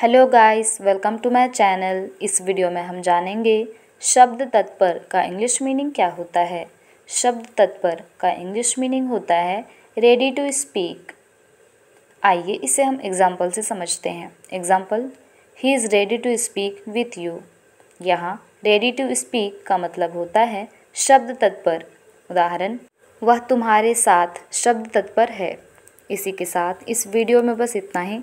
hello guys welcome to my channel इस video में हम जानेंगे शब्द तत्पर का इंग्लिश मीनिंग क्या होता है शब्द तत्पर का इंग्लिश मीनिंग होता है रेडी टू स्पीक आइए इसे हम एग्जाम्पल से समझते हैं example he is ready to speak with you यहाँ रेडी टू स्पीक का मतलब होता है शब्द तत्पर उदाहरण वह तुम्हारे साथ शब्द तत्पर है इसी के साथ इस वीडियो में बस इतना ही